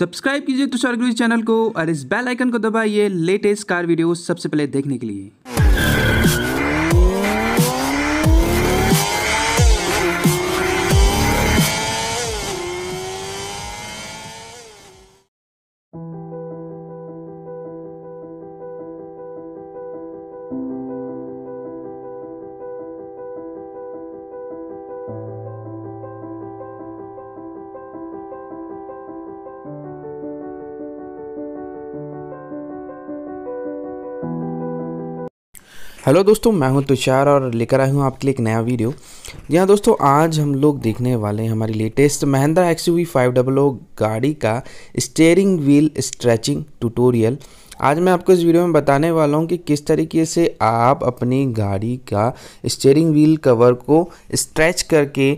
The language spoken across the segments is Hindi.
सब्सक्राइब कीजिए तुषार गुरु चैनल को और इस बेल आइकन को दबाइए लेटेस्ट कार वीडियो सबसे पहले देखने के लिए हेलो दोस्तों मैं हूं तुषार और लेकर आया हूं आपके लिए एक नया वीडियो जी हाँ दोस्तों आज हम लोग देखने वाले हैं हमारी latest Mahindra X U five double O गाड़ी का स्टेयरिंग व्हील स्ट्रेचिंग ट्यूटोरियल आज मैं आपको इस वीडियो में बताने वाला हूं कि किस तरीके से आप अपनी गाड़ी का स्टेयरिंग व्हील कवर को स्ट्रेच करके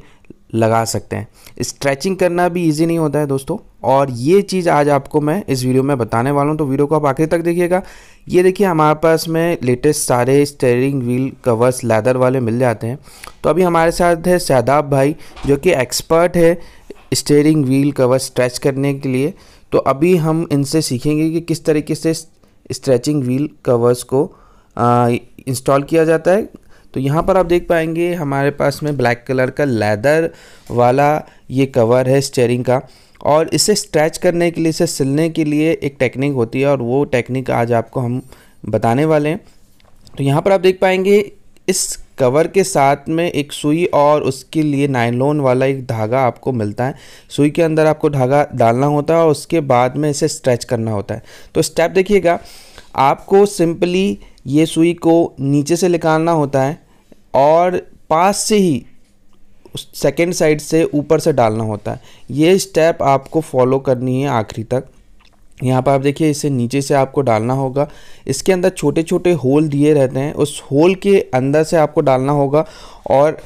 लगा सकते हैं स्ट्रेचिंग करना भी इजी नहीं होता है दोस्तों और ये चीज़ आज आपको मैं इस वीडियो में बताने वाला हूँ तो वीडियो को आप आखिर तक देखिएगा ये देखिए हमारे पास में लेटेस्ट सारे स्टेयरिंग व्हील कवर्स लैदर वाले मिल जाते हैं तो अभी हमारे साथ है शादाब भाई जो कि एक्सपर्ट है स्टेयरिंग व्हील कवर स्ट्रेच करने के लिए तो अभी हम इनसे सीखेंगे कि किस तरीके से स्ट्रेचिंग व्हील कवर्स को इंस्टॉल किया जाता है तो यहाँ पर आप देख पाएंगे हमारे पास में ब्लैक कलर का लेदर वाला ये कवर है स्टेयरिंग का और इसे स्ट्रैच करने के लिए इसे सिलने के लिए एक टेक्निक होती है और वो टेक्निक आज आपको हम बताने वाले हैं तो यहाँ पर आप देख पाएंगे इस कवर के साथ में एक सुई और उसके लिए नाइलोन वाला एक धागा आपको मिलता है सुई के अंदर आपको धागा डालना होता है और उसके बाद में इसे स्ट्रैच करना होता है तो स्टेप देखिएगा आपको सिंपली ये सुई को नीचे से निकालना होता है और पास से ही सेकेंड साइड से ऊपर से डालना होता है ये स्टेप आपको फॉलो करनी है आखिरी तक यहाँ पर आप देखिए इसे नीचे से आपको डालना होगा इसके अंदर छोटे छोटे होल दिए रहते हैं उस होल के अंदर से आपको डालना होगा और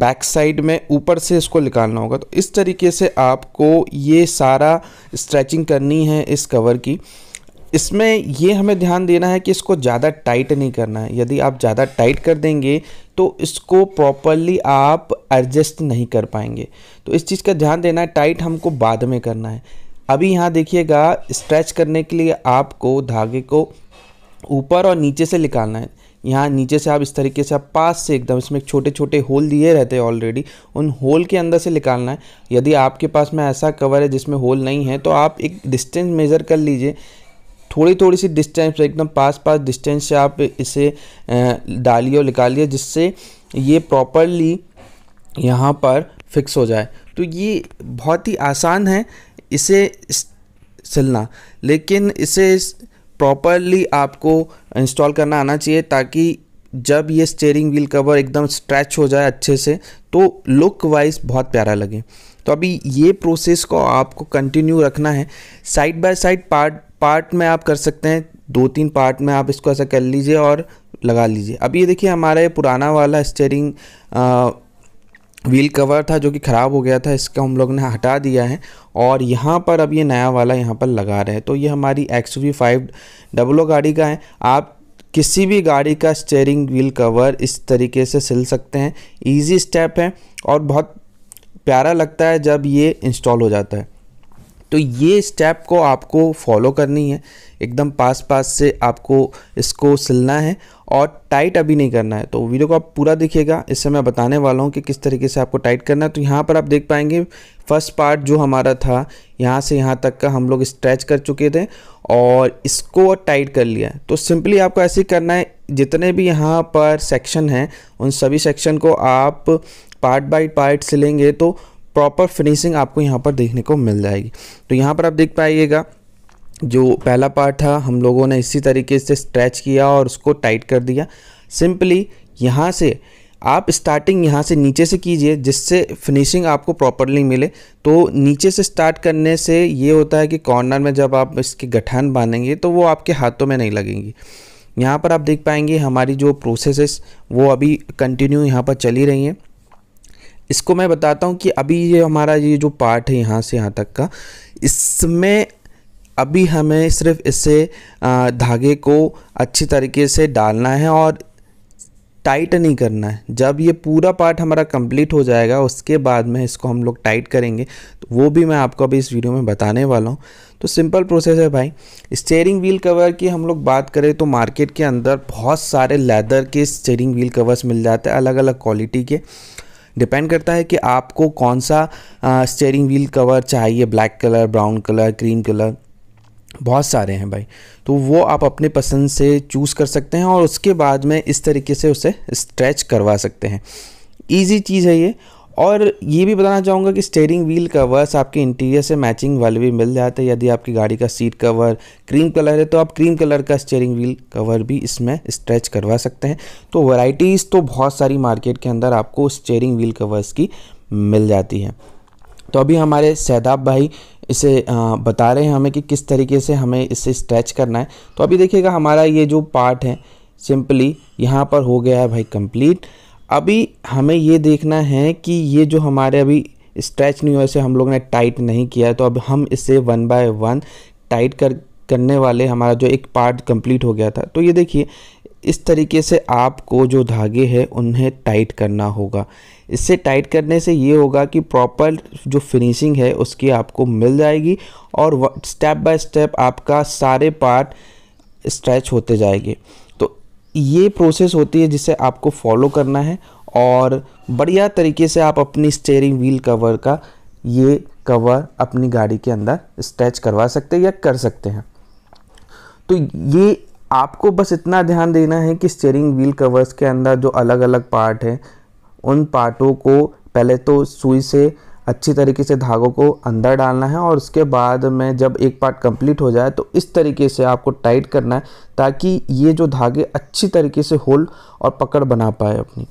बैक साइड में ऊपर से इसको निकालना होगा तो इस तरीके से आपको ये सारा स्ट्रेचिंग करनी है इस कवर की इसमें ये हमें ध्यान देना है कि इसको ज़्यादा टाइट नहीं करना है यदि आप ज़्यादा टाइट कर देंगे तो इसको प्रॉपरली आप एडजस्ट नहीं कर पाएंगे तो इस चीज़ का ध्यान देना है टाइट हमको बाद में करना है अभी यहाँ देखिएगा स्ट्रेच करने के लिए आपको धागे को ऊपर और नीचे से निकालना है यहाँ नीचे से आप इस तरीके से आप पास से एकदम इसमें छोटे छोटे होल दिए रहते हैं ऑलरेडी उन होल के अंदर से निकालना है यदि आपके पास में ऐसा कवर है जिसमें होल नहीं है तो आप एक डिस्टेंस मेज़र कर लीजिए थोड़ी थोड़ी सी डिस्टेंस पर एकदम पास पास डिस्टेंस से आप इसे डालिए और निकालिए जिससे ये प्रॉपरली यहाँ पर फिक्स हो जाए तो ये बहुत ही आसान है इसे सिलना लेकिन इसे प्रॉपरली आपको इंस्टॉल करना आना चाहिए ताकि जब ये स्टेयरिंग व्हील कवर एकदम स्ट्रेच हो जाए अच्छे से तो लुक वाइज बहुत प्यारा लगे तो अभी ये प्रोसेस को आपको कंटिन्यू रखना है side by side part part में आप कर सकते हैं दो तीन पार्ट में आप इसको ऐसा कर लीजिए और लगा लीजिए अब ये देखिए हमारा ये पुराना वाला स्टेयरिंग व्हील कवर था जो कि ख़राब हो गया था इसका हम लोग ने हटा दिया है और यहाँ पर अब ये नया वाला यहाँ पर लगा रहे हैं तो ये हमारी एक्स वी फाइव डबलो गाड़ी का है आप किसी भी गाड़ी का स्टेयरिंग व्हील कवर इस तरीके से सिल सकते हैं इजी स्टेप है और बहुत प्यारा लगता है जब ये इंस्टॉल हो जाता है तो ये स्टेप को आपको फॉलो करनी है एकदम पास पास से आपको इसको सिलना है और टाइट अभी नहीं करना है तो वीडियो को आप पूरा देखिएगा इससे मैं बताने वाला हूँ कि किस तरीके से आपको टाइट करना है तो यहाँ पर आप देख पाएंगे फर्स्ट पार्ट जो हमारा था यहाँ से यहाँ तक का हम लोग स्ट्रेच कर चुके थे और इसको टाइट कर लिया तो सिंपली आपको ऐसे करना है जितने भी यहाँ पर सेक्शन हैं उन सभी सेक्शन को आप पार्ट बाई पार्ट सिलेंगे तो प्रॉपर फिनिशिंग आपको यहाँ पर देखने को मिल जाएगी तो यहाँ पर आप देख पाइएगा जो पहला पार्ट था हम लोगों ने इसी तरीके से स्ट्रेच किया और उसको टाइट कर दिया सिंपली यहाँ से आप स्टार्टिंग यहाँ से नीचे से कीजिए जिससे फिनिशिंग आपको प्रॉपरली मिले तो नीचे से स्टार्ट करने से ये होता है कि कॉर्नर में जब आप इसके गठन बांधेंगे तो वो आपके हाथों में नहीं लगेंगी यहाँ पर आप देख पाएंगे हमारी जो प्रोसेसेस वो अभी कंटिन्यू यहाँ पर चली रही हैं इसको मैं बताता हूँ कि अभी ये हमारा ये जो पार्ट है यहाँ से यहाँ तक का इसमें अभी हमें सिर्फ इसे धागे को अच्छी तरीके से डालना है और टाइट नहीं करना है जब ये पूरा पार्ट हमारा कंप्लीट हो जाएगा उसके बाद में इसको हम लोग टाइट करेंगे तो वो भी मैं आपको अभी इस वीडियो में बताने वाला हूँ तो सिंपल प्रोसेस है भाई स्टेयरिंग व्हील कवर की हम लोग बात करें तो मार्केट के अंदर बहुत सारे लेदर के स्टेयरिंग व्हील कवर्स मिल जाते हैं अलग अलग क्वालिटी के डिपेंड करता है कि आपको कौन सा स्टेयरिंग व्हील कवर चाहिए black colour brown colour cream colour बहुत सारे हैं भाई तो वो आप अपने पसंद से चूज़ कर सकते हैं और उसके बाद में इस तरीके से उसे स्ट्रेच करवा सकते हैं ईजी चीज़ है ये और ये भी बताना चाहूँगा कि स्टेयरिंग व्हील कवर्स आपके इंटीरियर से मैचिंग वाले भी मिल जाते हैं यदि आपकी गाड़ी का सीट कवर क्रीम कलर है तो आप क्रीम कलर का स्टेयरिंग व्हील कवर भी इसमें स्ट्रेच करवा सकते हैं तो वराइटीज़ तो बहुत सारी मार्केट के अंदर आपको स्टेयरिंग व्हील कवर्स की मिल जाती है तो अभी हमारे सैदाब भाई इसे बता रहे हैं हमें कि किस तरीके से हमें इसे स्ट्रेच करना है तो अभी देखिएगा हमारा ये जो पार्ट है सिंपली यहाँ पर हो गया है भाई कंप्लीट अभी हमें ये देखना है कि ये जो हमारे अभी स्ट्रेच नहीं हुआ इसे हम लोग ने टाइट नहीं किया तो अब हम इसे वन बाय वन टाइट कर करने वाले हमारा जो एक पार्ट कंप्लीट हो गया था तो ये देखिए इस तरीके से आपको जो धागे हैं उन्हें टाइट करना होगा इससे टाइट करने से ये होगा कि प्रॉपर जो फिनिशिंग है उसकी आपको मिल जाएगी और स्टेप बाय स्टेप आपका सारे पार्ट स्ट्रेच होते जाएंगे तो ये प्रोसेस होती है जिसे आपको फॉलो करना है और बढ़िया तरीके से आप अपनी स्टेयरिंग व्हील कवर का ये कवर अपनी गाड़ी के अंदर स्ट्रेच करवा सकते हैं या कर सकते हैं तो ये आपको बस इतना ध्यान देना है कि स्टेयरिंग व्हील कवर्स के अंदर जो अलग अलग पार्ट हैं उन पार्टों को पहले तो सुई से अच्छी तरीके से धागों को अंदर डालना है और उसके बाद में जब एक पार्ट कंप्लीट हो जाए तो इस तरीके से आपको टाइट करना है ताकि ये जो धागे अच्छी तरीके से होल और पकड़ बना पाए अपनी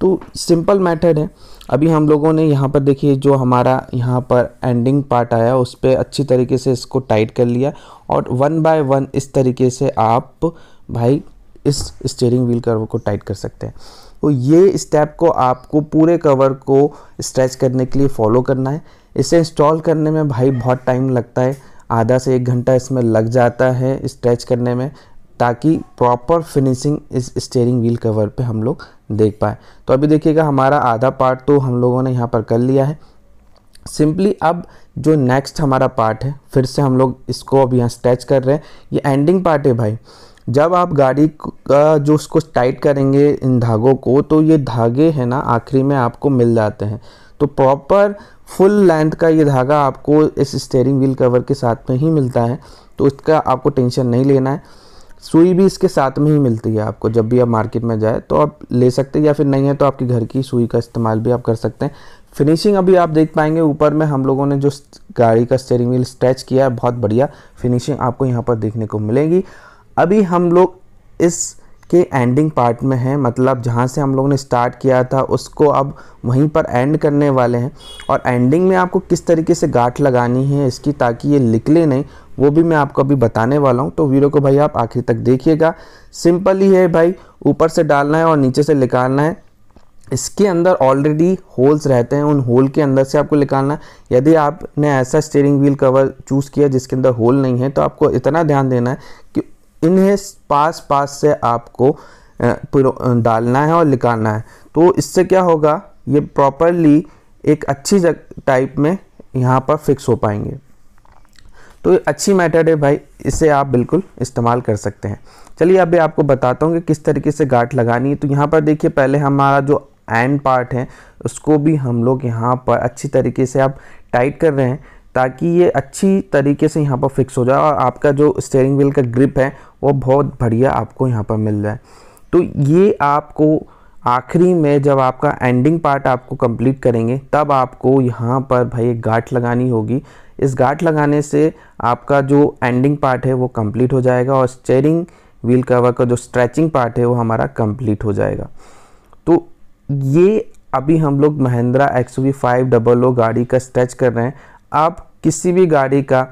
तो सिंपल मेथड है अभी हम लोगों ने यहाँ पर देखिए जो हमारा यहाँ पर एंडिंग पार्ट आया उस पर अच्छी तरीके से इसको टाइट कर लिया और वन बाय वन इस तरीके से आप भाई इस स्टेयरिंग व्हील कवर को टाइट कर सकते हैं तो ये स्टेप को आपको पूरे कवर को स्ट्रेच करने के लिए फॉलो करना है इसे इंस्टॉल करने में भाई बहुत टाइम लगता है आधा से एक घंटा इसमें लग जाता है स्ट्रेच करने में ताकि प्रॉपर फिनिशिंग इस स्टेयरिंग व्हील कवर पे हम लोग देख पाए तो अभी देखिएगा हमारा आधा पार्ट तो हम लोगों ने यहाँ पर कर लिया है सिंपली अब जो नेक्स्ट हमारा पार्ट है फिर से हम लोग इसको अब यहाँ स्ट्रेच कर रहे हैं ये एंडिंग पार्ट है भाई जब आप गाड़ी का जो उसको टाइट करेंगे इन धागों को तो ये धागे हैं ना आखिरी में आपको मिल जाते हैं तो प्रॉपर फुल लेंथ का ये धागा आपको इस स्टेयरिंग व्हील कवर के साथ में ही मिलता है तो इसका आपको टेंशन नहीं लेना है सुई भी इसके साथ में ही मिलती है आपको जब भी आप मार्केट में जाए तो आप ले सकते हैं या फिर नहीं है तो आपके घर की सुई का इस्तेमाल भी आप कर सकते हैं फिनिशिंग अभी आप देख पाएंगे ऊपर में हम लोगों ने जो गाड़ी का स्टेयरिंग व्हील स्ट्रेच किया है बहुत बढ़िया फिनिशिंग आपको यहाँ पर देखने को मिलेगी अभी हम लोग इस के एंडिंग पार्ट में हैं मतलब जहाँ से हम लोग ने स्टार्ट किया था उसको अब वहीं पर एंड करने वाले हैं और एंडिंग में आपको किस तरीके से गाठ लगानी है इसकी ताकि ये निकले नहीं वो भी मैं आपको अभी बताने वाला हूँ तो वीडियो को भाई आप आखिर तक देखिएगा सिंपल ही है भाई ऊपर से डालना है और नीचे से निकालना है इसके अंदर ऑलरेडी होल्स रहते हैं उन होल के अंदर से आपको निकालना यदि आपने ऐसा स्टेयरिंग व्हील कवर चूज़ किया जिसके अंदर होल नहीं है तो आपको इतना ध्यान देना है कि इन्हें पास पास से आपको डालना है और लिखाना है तो इससे क्या होगा ये प्रॉपरली एक अच्छी टाइप में यहाँ पर फिक्स हो पाएंगे तो अच्छी मेथड है भाई इसे आप बिल्कुल इस्तेमाल कर सकते हैं चलिए अभी आपको बताता हूँ कि किस तरीके से गाठ लगानी है तो यहाँ पर देखिए पहले हमारा जो एंड पार्ट है उसको भी हम लोग यहाँ पर अच्छी तरीके से आप टाइट कर रहे हैं ताकि ये अच्छी तरीके से यहाँ पर फिक्स हो जाए और आपका जो स्टेयरिंग व्हील का ग्रिप है वो बहुत बढ़िया आपको यहाँ पर मिल जाए तो ये आपको आखिरी में जब आपका एंडिंग पार्ट आपको कंप्लीट करेंगे तब आपको यहाँ पर भाई एक गाठ लगानी होगी इस गाठ लगाने से आपका जो एंडिंग पार्ट है वो कंप्लीट हो जाएगा और स्टेयरिंग व्हील कवर का जो स्ट्रेचिंग पार्ट है वो हमारा कंप्लीट हो जाएगा तो ये अभी हम लोग Mahindra X V five double O गाड़ी का स्ट्रेच कर रहे हैं आप किसी भी गाड़ी का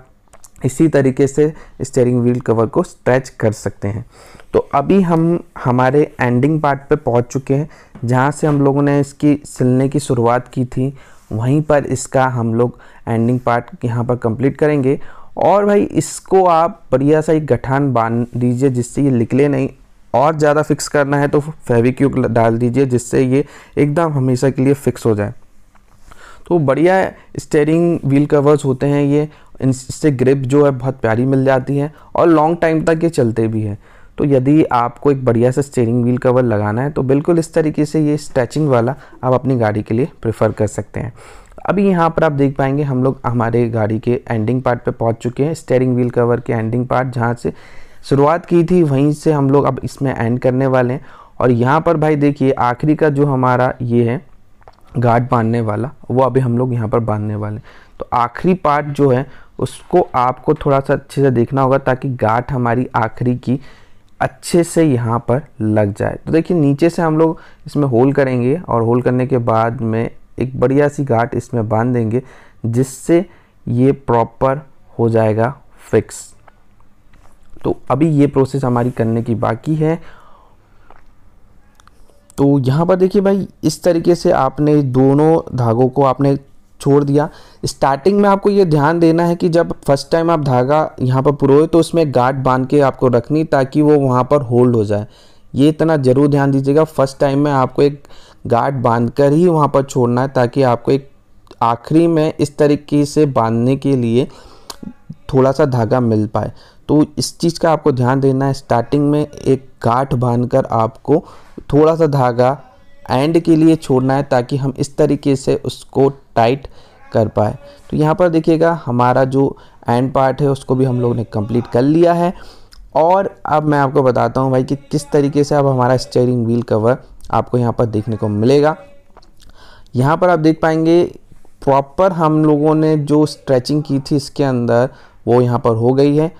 इसी तरीके से स्टेयरिंग व्हील कवर को स्ट्रेच कर सकते हैं तो अभी हम हमारे एंडिंग पार्ट पे पहुंच चुके हैं जहाँ से हम लोगों ने इसकी सिलने की शुरुआत की थी वहीं पर इसका हम लोग एंडिंग पार्ट यहाँ पर कंप्लीट करेंगे और भाई इसको आप बढ़िया सा एक गठान बांध दीजिए जिससे ये निकले नहीं और ज़्यादा फिक्स करना है तो फेविक्यूक डाल दीजिए जिससे ये एकदम हमेशा के लिए फ़िक्स हो जाए तो बढ़िया स्टेयरिंग व्हील कवर्स होते हैं ये इससे ग्रिप जो है बहुत प्यारी मिल जाती है और लॉन्ग टाइम तक ये चलते भी हैं तो यदि आपको एक बढ़िया सा स्टेयरिंग व्हील कवर लगाना है तो बिल्कुल इस तरीके से ये स्ट्रेचिंग वाला आप अपनी गाड़ी के लिए प्रेफर कर सकते हैं अभी यहाँ पर आप देख पाएंगे हम लोग हमारे गाड़ी के एंडिंग पार्ट पे पहुँच चुके हैं स्टेयरिंग व्हील कवर के एंडिंग पार्ट जहाँ से शुरुआत की थी वहीं से हम लोग अब इसमें एंड करने वाले हैं और यहाँ पर भाई देखिए आखिरी का जो हमारा ये है गार्ड बांधने वाला वो अभी हम लोग यहाँ पर बांधने वाले तो आखिरी पार्ट जो है उसको आपको थोड़ा सा अच्छे से देखना होगा ताकि गाठ हमारी आखिरी की अच्छे से यहाँ पर लग जाए तो देखिए नीचे से हम लोग इसमें होल करेंगे और होल करने के बाद में एक बढ़िया सी गाठ इसमें बांध देंगे जिससे ये प्रॉपर हो जाएगा फिक्स तो अभी ये प्रोसेस हमारी करने की बाकी है तो यहाँ पर देखिए भाई इस तरीके से आपने दोनों धागों को आपने छोड़ दिया स्टार्टिंग में आपको ये ध्यान देना है कि जब फर्स्ट टाइम आप धागा यहाँ पर पुरोए तो उसमें गाठ बांध के आपको रखनी ताकि वो वहाँ पर होल्ड हो जाए ये इतना ज़रूर ध्यान दीजिएगा फर्स्ट टाइम में आपको एक गाठ बांध कर ही वहाँ पर छोड़ना है ताकि आपको एक आखिरी में इस तरीके से बांधने के लिए थोड़ा सा धागा मिल पाए तो इस चीज़ का आपको ध्यान देना है स्टार्टिंग में एक गांठ बांधकर आपको थोड़ा सा धागा एंड के लिए छोड़ना है ताकि हम इस तरीके से उसको टाइट कर पाए तो यहाँ पर देखिएगा हमारा जो एंड पार्ट है उसको भी हम लोग ने कंप्लीट कर लिया है और अब मैं आपको बताता हूँ भाई कि किस तरीके से अब हमारा स्टेयरिंग व्हील कवर आपको यहाँ पर देखने को मिलेगा यहाँ पर आप देख पाएंगे प्रॉपर हम लोगों ने जो स्ट्रेचिंग की थी इसके अंदर वो यहाँ पर हो गई है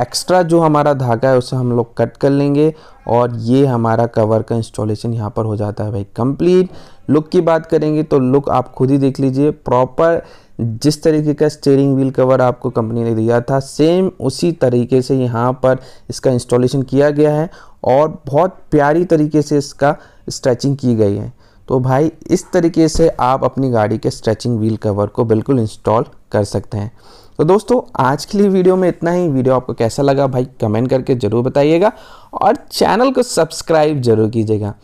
एक्स्ट्रा जो हमारा धागा है उसे हम लोग कट कर लेंगे और ये हमारा कवर का इंस्टॉलेशन यहाँ पर हो जाता है भाई कंप्लीट लुक की बात करेंगे तो लुक आप खुद ही देख लीजिए प्रॉपर जिस तरीके का स्टेयरिंग व्हील कवर आपको कंपनी ने दिया था सेम उसी तरीके से यहाँ पर इसका इंस्टॉलेशन किया गया है और बहुत प्यारी तरीके से इसका स्ट्रेचिंग की गई है तो भाई इस तरीके से आप अपनी गाड़ी के स्ट्रेचिंग व्हील कवर को बिल्कुल इंस्टॉल कर सकते हैं तो दोस्तों आज के लिए वीडियो में इतना ही वीडियो आपको कैसा लगा भाई कमेंट करके ज़रूर बताइएगा और चैनल को सब्सक्राइब जरूर कीजिएगा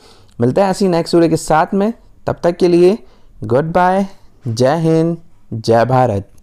मिलते हैं ऐसी नेक्स्ट वीडियो के साथ में तब तक के लिए गुड बाय जय हिंद जय भारत